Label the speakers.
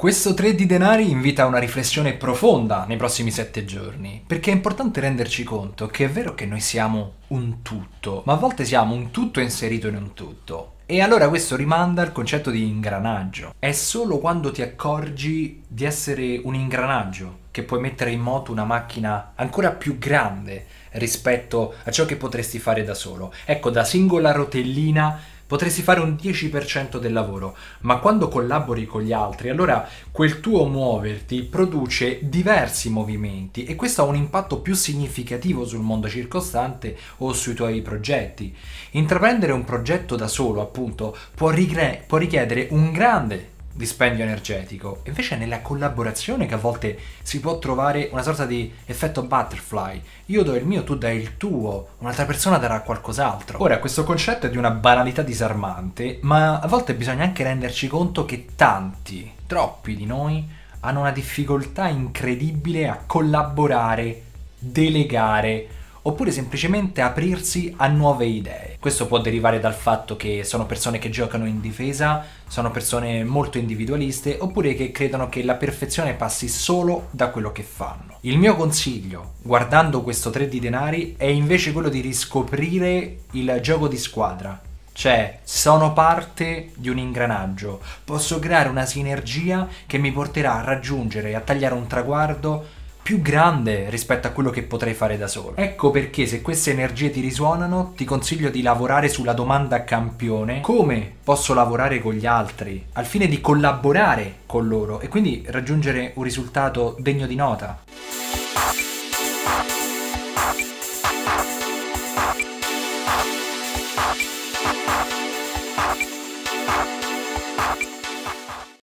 Speaker 1: Questo 3 di denari invita a una riflessione profonda nei prossimi 7 giorni, perché è importante renderci conto che è vero che noi siamo un tutto, ma a volte siamo un tutto inserito in un tutto. E allora questo rimanda al concetto di ingranaggio. È solo quando ti accorgi di essere un ingranaggio che puoi mettere in moto una macchina ancora più grande rispetto a ciò che potresti fare da solo. Ecco, da singola rotellina potresti fare un 10% del lavoro, ma quando collabori con gli altri, allora quel tuo muoverti produce diversi movimenti e questo ha un impatto più significativo sul mondo circostante o sui tuoi progetti. Intraprendere un progetto da solo, appunto, può, può richiedere un grande dispendio energetico. Invece è nella collaborazione che a volte si può trovare una sorta di effetto butterfly. Io do il mio, tu dai il tuo, un'altra persona darà qualcos'altro. Ora, questo concetto è di una banalità disarmante, ma a volte bisogna anche renderci conto che tanti, troppi di noi hanno una difficoltà incredibile a collaborare, delegare, oppure semplicemente aprirsi a nuove idee. Questo può derivare dal fatto che sono persone che giocano in difesa, sono persone molto individualiste, oppure che credono che la perfezione passi solo da quello che fanno. Il mio consiglio, guardando questo 3 di denari, è invece quello di riscoprire il gioco di squadra, cioè, sono parte di un ingranaggio, posso creare una sinergia che mi porterà a raggiungere e a tagliare un traguardo più grande rispetto a quello che potrei fare da solo. Ecco perché se queste energie ti risuonano ti consiglio di lavorare sulla domanda campione come posso lavorare con gli altri al fine di collaborare con loro e quindi raggiungere un risultato degno di nota.